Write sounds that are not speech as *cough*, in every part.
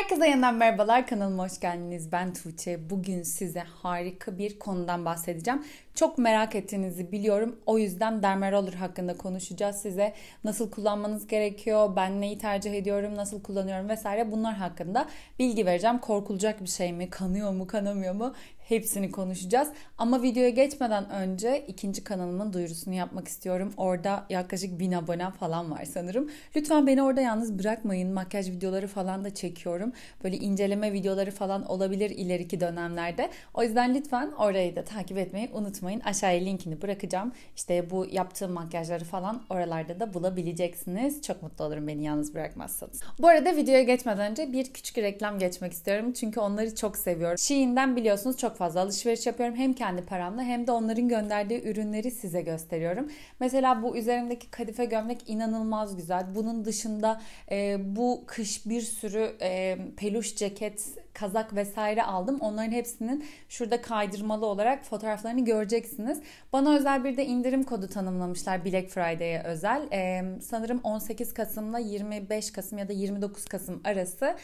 Herkese yeniden merhabalar. Kanalıma hoş geldiniz. Ben Tuğçe. Bugün size harika bir konudan bahsedeceğim. Çok merak ettiğinizi biliyorum. O yüzden dermaroller hakkında konuşacağız size. Nasıl kullanmanız gerekiyor, ben neyi tercih ediyorum, nasıl kullanıyorum vesaire bunlar hakkında bilgi vereceğim. Korkulacak bir şey mi, kanıyor mu, kanamıyor mu Hepsini konuşacağız. Ama videoya geçmeden önce ikinci kanalımın duyurusunu yapmak istiyorum. Orada yaklaşık bin abone falan var sanırım. Lütfen beni orada yalnız bırakmayın. Makyaj videoları falan da çekiyorum. Böyle inceleme videoları falan olabilir ileriki dönemlerde. O yüzden lütfen orayı da takip etmeyi unutmayın. Aşağıya linkini bırakacağım. İşte bu yaptığım makyajları falan oralarda da bulabileceksiniz. Çok mutlu olurum beni yalnız bırakmazsanız. Bu arada videoya geçmeden önce bir küçük reklam geçmek istiyorum. Çünkü onları çok seviyorum. Shein'den biliyorsunuz çok fazla alışveriş yapıyorum. Hem kendi paramla hem de onların gönderdiği ürünleri size gösteriyorum. Mesela bu üzerimdeki kadife gömlek inanılmaz güzel. Bunun dışında e, bu kış bir sürü e, peluş ceket kazak vesaire aldım. Onların hepsinin şurada kaydırmalı olarak fotoğraflarını göreceksiniz. Bana özel bir de indirim kodu tanımlamışlar Black Friday'e özel. Ee, sanırım 18 Kasım'la 25 Kasım ya da 29 Kasım arası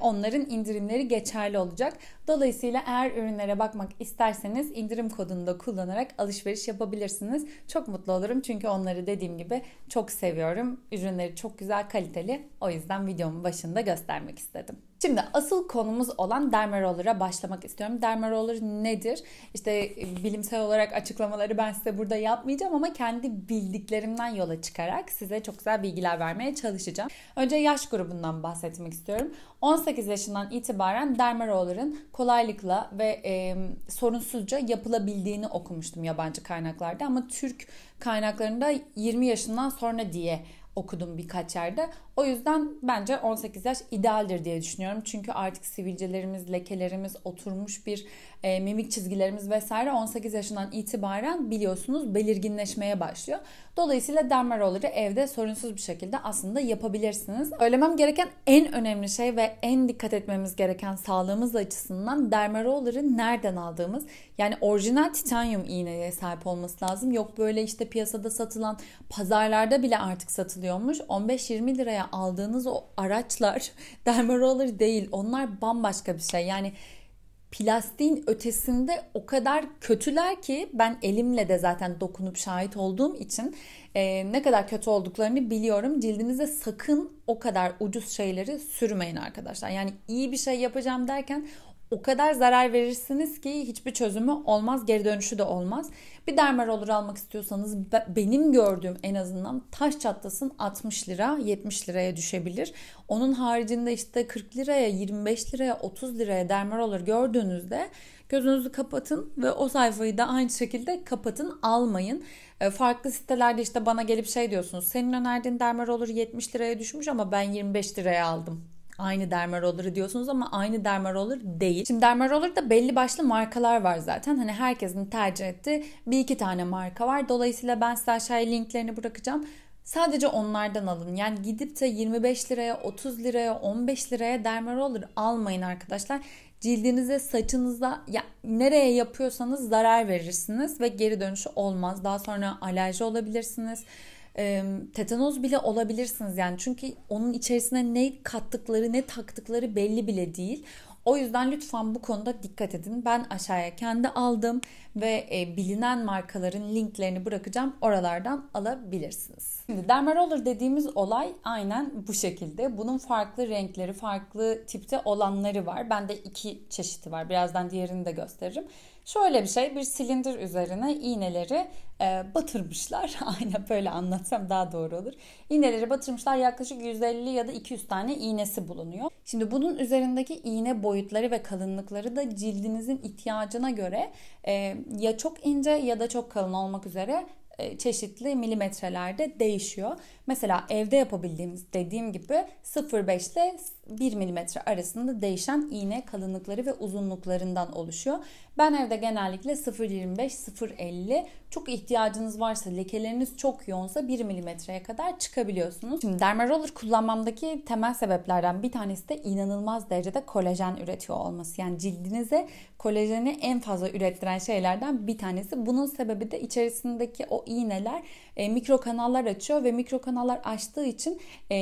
onların indirimleri geçerli olacak. Dolayısıyla eğer ürünlere bakmak isterseniz indirim kodunu da kullanarak alışveriş yapabilirsiniz. Çok mutlu olurum çünkü onları dediğim gibi çok seviyorum. Ürünleri çok güzel, kaliteli. O yüzden videomun başında göstermek istedim. Şimdi asıl konumuz olan dermarollara başlamak istiyorum. Dermarollar nedir? İşte e, bilimsel olarak açıklamaları ben size burada yapmayacağım ama kendi bildiklerimden yola çıkarak size çok güzel bilgiler vermeye çalışacağım. Önce yaş grubundan bahsetmek istiyorum. 18 yaşından itibaren dermarolların kolaylıkla ve e, sorunsuzca yapılabildiğini okumuştum yabancı kaynaklarda ama Türk kaynaklarında 20 yaşından sonra diye okudum birkaç yerde. O yüzden bence 18 yaş idealdir diye düşünüyorum. Çünkü artık sivilcelerimiz, lekelerimiz, oturmuş bir e, mimik çizgilerimiz vesaire 18 yaşından itibaren biliyorsunuz belirginleşmeye başlıyor. Dolayısıyla derma rolleri evde sorunsuz bir şekilde aslında yapabilirsiniz. Öylemem gereken en önemli şey ve en dikkat etmemiz gereken sağlığımız açısından derma rolleri nereden aldığımız yani orijinal titanyum iğneye sahip olması lazım. Yok böyle işte piyasada satılan pazarlarda bile artık satılıyormuş. 15-20 liraya aldığınız o araçlar *laughs* derma roller değil. Onlar bambaşka bir şey. Yani plastiğin ötesinde o kadar kötüler ki ben elimle de zaten dokunup şahit olduğum için e, ne kadar kötü olduklarını biliyorum. Cildinize sakın o kadar ucuz şeyleri sürmeyin arkadaşlar. Yani iyi bir şey yapacağım derken o kadar zarar verirsiniz ki hiçbir çözümü olmaz, geri dönüşü de olmaz. Bir dermer olur almak istiyorsanız benim gördüğüm en azından taş çatlasın 60 lira, 70 liraya düşebilir. Onun haricinde işte 40 liraya, 25 liraya, 30 liraya dermer olur gördüğünüzde gözünüzü kapatın ve o sayfayı da aynı şekilde kapatın, almayın. E, farklı sitelerde işte bana gelip şey diyorsunuz. Senin önerdiğin dermer olur 70 liraya düşmüş ama ben 25 liraya aldım aynı dermaroller diyorsunuz ama aynı dermaroller değil. Şimdi derma roller'da belli başlı markalar var zaten. Hani herkesin tercih ettiği bir iki tane marka var. Dolayısıyla ben size aşağıya linklerini bırakacağım. Sadece onlardan alın. Yani gidip de 25 liraya, 30 liraya, 15 liraya dermaroller almayın arkadaşlar. Cildinize, saçınıza ya nereye yapıyorsanız zarar verirsiniz ve geri dönüşü olmaz. Daha sonra alerji olabilirsiniz e, tetanoz bile olabilirsiniz yani. Çünkü onun içerisine ne kattıkları ne taktıkları belli bile değil. O yüzden lütfen bu konuda dikkat edin. Ben aşağıya kendi aldım ve e, bilinen markaların linklerini bırakacağım. Oralardan alabilirsiniz. Şimdi dermaroller dediğimiz olay aynen bu şekilde. Bunun farklı renkleri, farklı tipte olanları var. Ben de iki çeşidi var. Birazdan diğerini de gösteririm. Şöyle bir şey, bir silindir üzerine iğneleri e, batırmışlar. *laughs* Aynen böyle anlatsam daha doğru olur. İğneleri batırmışlar. Yaklaşık 150 ya da 200 tane iğnesi bulunuyor. Şimdi bunun üzerindeki iğne boyutları ve kalınlıkları da cildinizin ihtiyacına göre e, ya çok ince ya da çok kalın olmak üzere e, çeşitli milimetrelerde değişiyor. Mesela evde yapabildiğimiz dediğim gibi 0,5 ile 1 mm arasında değişen iğne kalınlıkları ve uzunluklarından oluşuyor. Ben evde genellikle 0,25-0,50 çok ihtiyacınız varsa lekeleriniz çok yoğunsa 1 mm'ye kadar çıkabiliyorsunuz. Şimdi derma roller kullanmamdaki temel sebeplerden bir tanesi de inanılmaz derecede kolajen üretiyor olması. Yani cildinize kolajeni en fazla ürettiren şeylerden bir tanesi. Bunun sebebi de içerisindeki o iğneler e, mikro kanallar açıyor ve mikro kanal kanallar açtığı için e,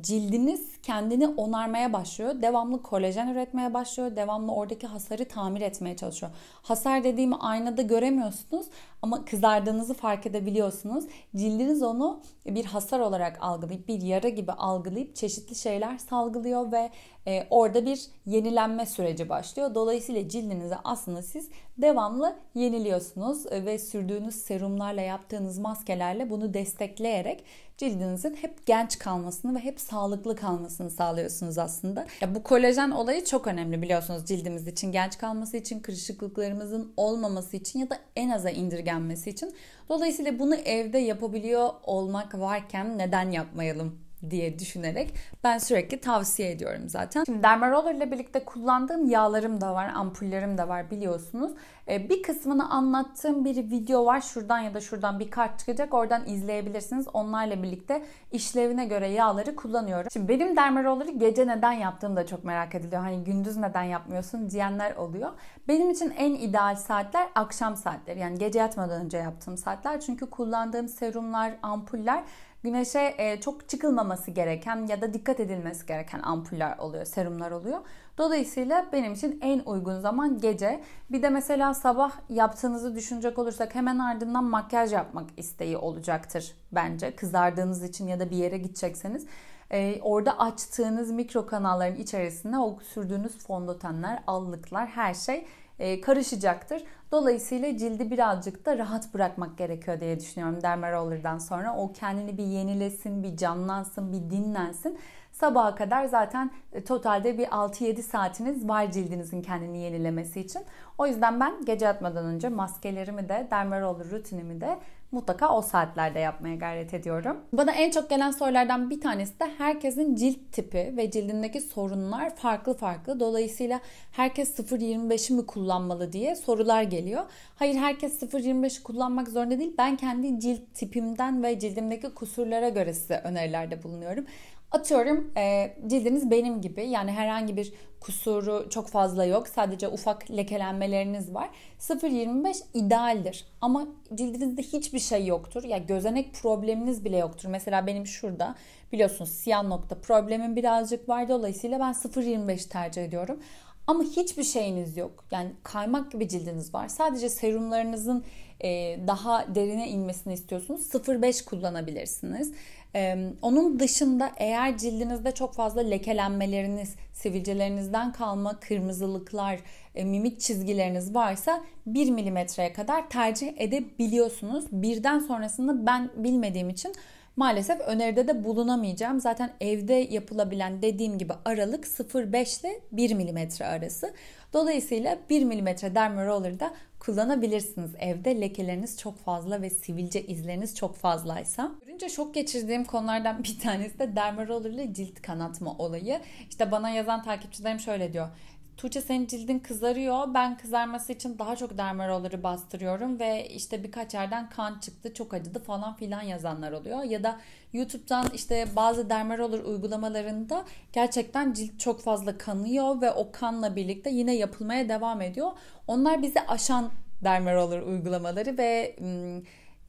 cildiniz kendini onarmaya başlıyor. Devamlı kolajen üretmeye başlıyor. Devamlı oradaki hasarı tamir etmeye çalışıyor. Hasar dediğimi aynada göremiyorsunuz ama kızardığınızı fark edebiliyorsunuz. Cildiniz onu bir hasar olarak algılayıp bir yara gibi algılayıp çeşitli şeyler salgılıyor ve e, orada bir yenilenme süreci başlıyor. Dolayısıyla cildinizi aslında siz devamlı yeniliyorsunuz ve sürdüğünüz serumlarla yaptığınız maskelerle bunu destekleyerek cildinizin hep genç kalmasını ve hep sağlıklı kalmasını sağlıyorsunuz aslında. Ya bu kolajen olayı çok önemli biliyorsunuz cildimiz için. Genç kalması için, kırışıklıklarımızın olmaması için ya da en aza indirgenmesi gelmesi için. Dolayısıyla bunu evde yapabiliyor olmak varken neden yapmayalım diye düşünerek ben sürekli tavsiye ediyorum zaten. Şimdi Dermaroller ile birlikte kullandığım yağlarım da var, ampullerim de var biliyorsunuz. E, bir kısmını anlattığım bir video var. Şuradan ya da şuradan bir kart çıkacak. Oradan izleyebilirsiniz. Onlarla birlikte işlevine göre yağları kullanıyorum. Şimdi benim Dermaroller'ı gece neden yaptığım da çok merak ediliyor. Hani gündüz neden yapmıyorsun diyenler oluyor. Benim için en ideal saatler akşam saatleri. Yani gece yatmadan önce yaptığım saatler. Çünkü kullandığım serumlar, ampuller güneşe e, çok çıkılmaması gereken ya da dikkat edilmesi gereken ampuller oluyor, serumlar oluyor. Dolayısıyla benim için en uygun zaman gece. Bir de mesela sabah yaptığınızı düşünecek olursak hemen ardından makyaj yapmak isteği olacaktır bence. Kızardığınız için ya da bir yere gidecekseniz. E, orada açtığınız mikro kanalların içerisinde o sürdüğünüz fondötenler, allıklar her şey e, karışacaktır. Dolayısıyla cildi birazcık da rahat bırakmak gerekiyor diye düşünüyorum Derma Roller'dan sonra. O kendini bir yenilesin, bir canlansın, bir dinlensin. Sabaha kadar zaten e, totalde bir 6-7 saatiniz var cildinizin kendini yenilemesi için. O yüzden ben gece yatmadan önce maskelerimi de, dermarolu rutinimi de mutlaka o saatlerde yapmaya gayret ediyorum. Bana en çok gelen sorulardan bir tanesi de herkesin cilt tipi ve cildindeki sorunlar farklı farklı. Dolayısıyla herkes 0.25'i mi kullanmalı diye sorular geliyor. Hayır herkes 0.25'i kullanmak zorunda değil. Ben kendi cilt tipimden ve cildimdeki kusurlara göre size önerilerde bulunuyorum. Atıyorum e, cildiniz benim gibi yani herhangi bir kusuru çok fazla yok. Sadece ufak lekelenmeleriniz var. 0.25 idealdir. Ama cildinizde hiçbir şey yoktur. Ya yani gözenek probleminiz bile yoktur. Mesela benim şurada biliyorsunuz siyah nokta problemim birazcık var. Dolayısıyla ben 0.25 tercih ediyorum. Ama hiçbir şeyiniz yok. Yani kaymak gibi cildiniz var. Sadece serumlarınızın e, daha derine inmesini istiyorsunuz 0.5 kullanabilirsiniz. E, onun dışında eğer cildinizde çok fazla lekelenmeleriniz, sivilcelerinizden kalma kırmızılıklar, e, mimik çizgileriniz varsa 1 milimetreye kadar tercih edebiliyorsunuz. Birden sonrasını ben bilmediğim için maalesef öneride de bulunamayacağım. Zaten evde yapılabilen dediğim gibi aralık 0,5 ile 1 mm arası. Dolayısıyla 1 mm derma roller da kullanabilirsiniz evde lekeleriniz çok fazla ve sivilce izleriniz çok fazlaysa. Görünce şok geçirdiğim konulardan bir tanesi de derma roller ile cilt kanatma olayı. İşte bana yazan takipçilerim şöyle diyor. Tuğçe senin cildin kızarıyor. Ben kızarması için daha çok dermarolları bastırıyorum ve işte birkaç yerden kan çıktı, çok acıdı falan filan yazanlar oluyor. Ya da YouTube'dan işte bazı dermarolar uygulamalarında gerçekten cilt çok fazla kanıyor ve o kanla birlikte yine yapılmaya devam ediyor. Onlar bizi aşan dermarolar uygulamaları ve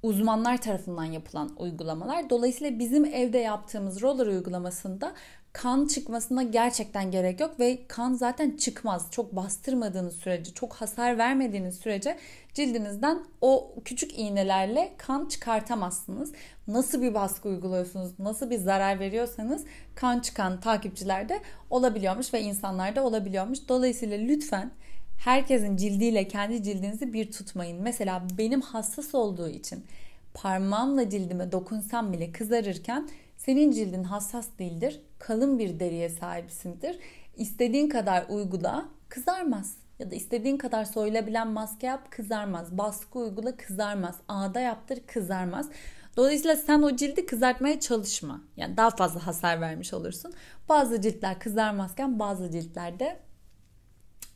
uzmanlar tarafından yapılan uygulamalar. Dolayısıyla bizim evde yaptığımız roller uygulamasında kan çıkmasına gerçekten gerek yok ve kan zaten çıkmaz. Çok bastırmadığınız sürece, çok hasar vermediğiniz sürece cildinizden o küçük iğnelerle kan çıkartamazsınız. Nasıl bir baskı uyguluyorsunuz, nasıl bir zarar veriyorsanız kan çıkan takipçilerde olabiliyormuş ve insanlarda olabiliyormuş. Dolayısıyla lütfen herkesin cildiyle kendi cildinizi bir tutmayın. Mesela benim hassas olduğu için parmağımla cildime dokunsam bile kızarırken senin cildin hassas değildir kalın bir deriye sahipsindir. İstediğin kadar uygula kızarmaz. Ya da istediğin kadar soyulabilen maske yap kızarmaz. Baskı uygula kızarmaz. Ağda yaptır kızarmaz. Dolayısıyla sen o cildi kızartmaya çalışma. Yani daha fazla hasar vermiş olursun. Bazı ciltler kızarmazken bazı ciltlerde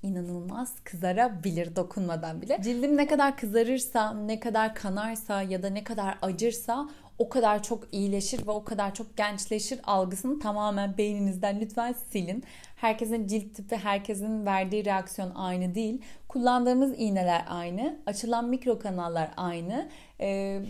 inanılmaz kızarabilir dokunmadan bile. Cildim ne kadar kızarırsa, ne kadar kanarsa ya da ne kadar acırsa o kadar çok iyileşir ve o kadar çok gençleşir algısını tamamen beyninizden lütfen silin. Herkesin cilt tipi, herkesin verdiği reaksiyon aynı değil. Kullandığımız iğneler aynı, açılan mikro kanallar aynı. Ee,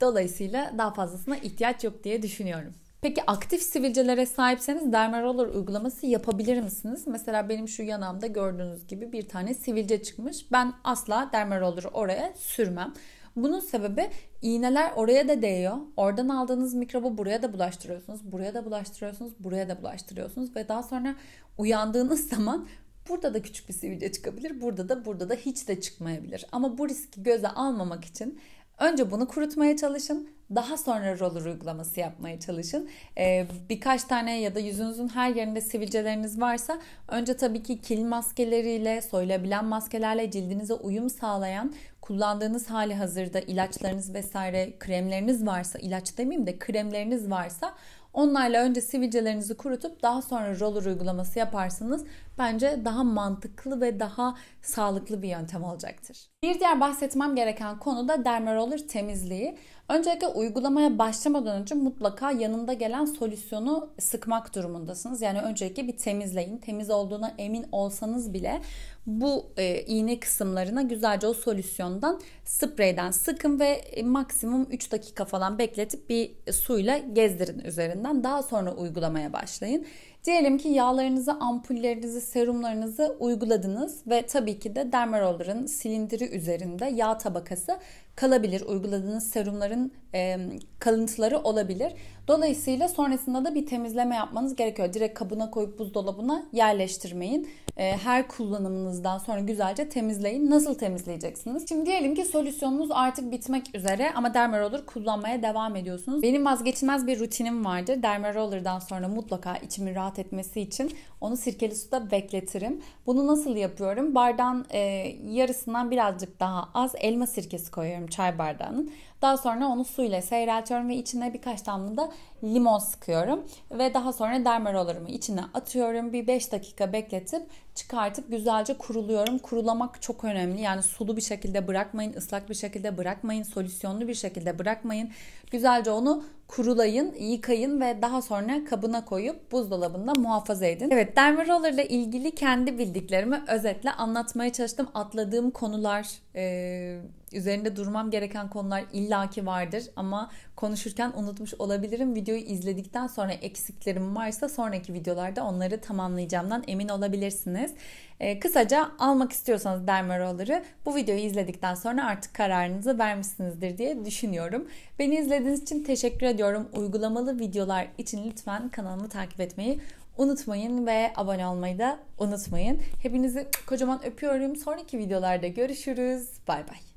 dolayısıyla daha fazlasına ihtiyaç yok diye düşünüyorum. Peki aktif sivilcelere sahipseniz dermaroller uygulaması yapabilir misiniz? Mesela benim şu yanağımda gördüğünüz gibi bir tane sivilce çıkmış. Ben asla dermaroller'ı oraya sürmem. Bunun sebebi iğneler oraya da değiyor. Oradan aldığınız mikrobu buraya da bulaştırıyorsunuz, buraya da bulaştırıyorsunuz, buraya da bulaştırıyorsunuz ve daha sonra uyandığınız *laughs* zaman Burada da küçük bir sivilce çıkabilir. Burada da burada da hiç de çıkmayabilir. Ama bu riski göze almamak için Önce bunu kurutmaya çalışın. Daha sonra roller uygulaması yapmaya çalışın. Ee, birkaç tane ya da yüzünüzün her yerinde sivilceleriniz varsa önce tabii ki kil maskeleriyle, soyulabilen maskelerle cildinize uyum sağlayan kullandığınız hali hazırda ilaçlarınız vesaire kremleriniz varsa, ilaç demeyeyim de kremleriniz varsa Onlarla önce sivilcelerinizi kurutup daha sonra roller uygulaması yaparsınız bence daha mantıklı ve daha sağlıklı bir yöntem olacaktır. Bir diğer bahsetmem gereken konu da dermaroller temizliği. Öncelikle uygulamaya başlamadan önce mutlaka yanında gelen solüsyonu sıkmak durumundasınız. Yani öncelikle bir temizleyin. Temiz olduğuna emin olsanız bile bu e, iğne kısımlarına güzelce o solüsyondan spreyden sıkın ve e, maksimum 3 dakika falan bekletip bir suyla gezdirin üzerinden. Daha sonra uygulamaya başlayın. Diyelim ki yağlarınızı, ampullerinizi, serumlarınızı uyguladınız ve tabii ki de dermarolların silindiri üzerinde yağ tabakası kalabilir. Uyguladığınız serumların e, kalıntıları olabilir. Dolayısıyla sonrasında da bir temizleme yapmanız gerekiyor. Direkt kabına koyup buzdolabına yerleştirmeyin. Ee, her kullanımınızdan sonra güzelce temizleyin. Nasıl temizleyeceksiniz? Şimdi diyelim ki solüsyonunuz artık bitmek üzere ama dermaroller kullanmaya devam ediyorsunuz. Benim vazgeçilmez bir rutinim vardır. Dermaroller'dan sonra mutlaka içimin rahat etmesi için onu sirkeli suda bekletirim. Bunu nasıl yapıyorum? Bardağın e, yarısından birazcık daha az elma sirkesi koyuyorum çay bardağının. Daha sonra onu su ile seyreltiyorum ve içine birkaç damla da limon sıkıyorum. Ve daha sonra derma rollerımı içine atıyorum. Bir 5 dakika bekletip çıkartıp güzelce kuruluyorum. Kurulamak çok önemli. Yani sulu bir şekilde bırakmayın, ıslak bir şekilde bırakmayın, solüsyonlu bir şekilde bırakmayın. Güzelce onu kurulayın, yıkayın ve daha sonra kabına koyup buzdolabında muhafaza edin. Evet, derma ile ilgili kendi bildiklerimi özetle anlatmaya çalıştım. Atladığım konular, e, üzerinde durmam gereken konular illaki vardır ama konuşurken unutmuş olabilirim. Videoyu izledikten sonra eksiklerim varsa sonraki videolarda onları tamamlayacağımdan emin olabilirsiniz alabilirsiniz. E, ee, kısaca almak istiyorsanız Dermarolları bu videoyu izledikten sonra artık kararınızı vermişsinizdir diye düşünüyorum. Beni izlediğiniz için teşekkür ediyorum. Uygulamalı videolar için lütfen kanalımı takip etmeyi unutmayın ve abone olmayı da unutmayın. Hepinizi kocaman öpüyorum. Sonraki videolarda görüşürüz. Bay bay.